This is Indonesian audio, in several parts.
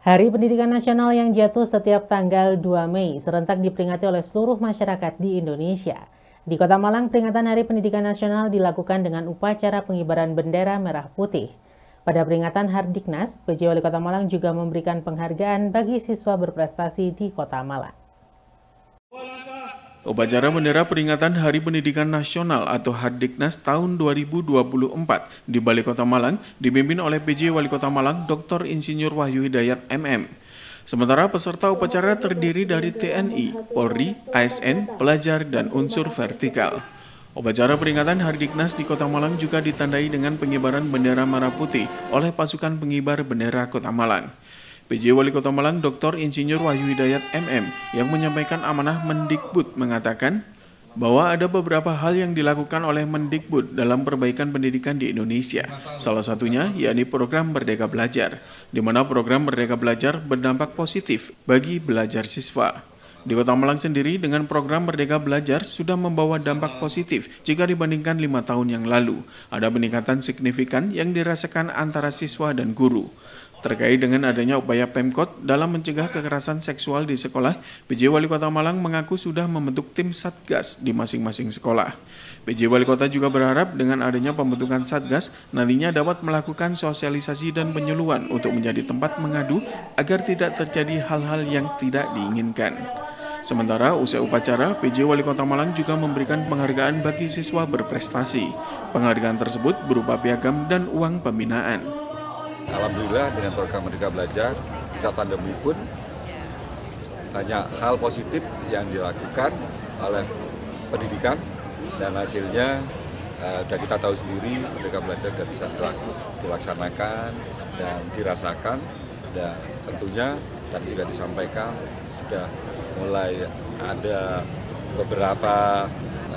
Hari Pendidikan Nasional yang jatuh setiap tanggal 2 Mei serentak diperingati oleh seluruh masyarakat di Indonesia. Di Kota Malang, peringatan Hari Pendidikan Nasional dilakukan dengan upacara pengibaran bendera merah putih. Pada peringatan Hardiknas, PJ Wali Kota Malang juga memberikan penghargaan bagi siswa berprestasi di Kota Malang. Upacara bendera peringatan Hari Pendidikan Nasional atau Hardiknas tahun 2024 di Balai Kota Malang dipimpin oleh PJ Wali Kota Malang Dr. Insinyur Wahyu Hidayat MM. Sementara peserta upacara terdiri dari TNI, Polri, ASN, pelajar, dan unsur vertikal. Upacara peringatan Hardiknas di Kota Malang juga ditandai dengan pengibaran bendera merah putih oleh pasukan pengibar bendera Kota Malang. PJ Wali Kota Malang Dr. Insinyur Wahyu Hidayat MM yang menyampaikan amanah Mendikbud mengatakan bahwa ada beberapa hal yang dilakukan oleh Mendikbud dalam perbaikan pendidikan di Indonesia. Salah satunya yakni program Merdeka Belajar, di mana program Merdeka Belajar berdampak positif bagi belajar siswa. Di Kota Malang sendiri dengan program Merdeka Belajar sudah membawa dampak positif jika dibandingkan lima tahun yang lalu. Ada peningkatan signifikan yang dirasakan antara siswa dan guru. Terkait dengan adanya upaya Pemkot dalam mencegah kekerasan seksual di sekolah, PJ Wali Kota Malang mengaku sudah membentuk tim Satgas di masing-masing sekolah. PJ Wali Kota juga berharap dengan adanya pembentukan Satgas, nantinya dapat melakukan sosialisasi dan penyuluhan untuk menjadi tempat mengadu agar tidak terjadi hal-hal yang tidak diinginkan. Sementara usai upacara, PJ Wali Kota Malang juga memberikan penghargaan bagi siswa berprestasi. Penghargaan tersebut berupa piagam dan uang pembinaan. Alhamdulillah dengan program Merdeka Belajar, saat pandemi pun banyak hal positif yang dilakukan oleh pendidikan dan hasilnya eh, sudah dan kita tahu sendiri Merdeka belajar dan bisa dilaksanakan dan dirasakan dan tentunya tadi juga disampaikan sudah mulai ada beberapa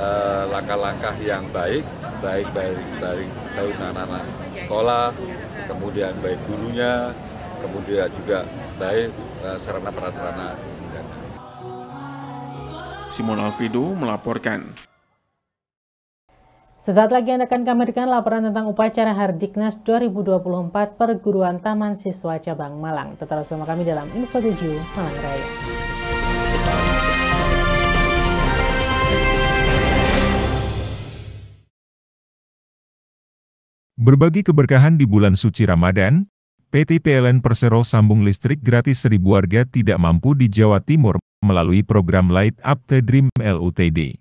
eh, langkah-langkah uh, yang baik baik dari dari dari anak-anak sekolah kemudian baik gurunya, kemudian juga baik eh, sarana prasarana Simon Alvido melaporkan. Sesaat lagi Anda akan kami berikan laporan tentang upacara Hardiknas 2024 Perguruan Taman Siswa Cabang Malang. Tetap bersama kami dalam Info 7 Malang Raya. Berbagi keberkahan di bulan suci Ramadan, PT PLN Persero sambung listrik gratis seribu warga tidak mampu di Jawa Timur melalui program Light Up the Dream LUTD.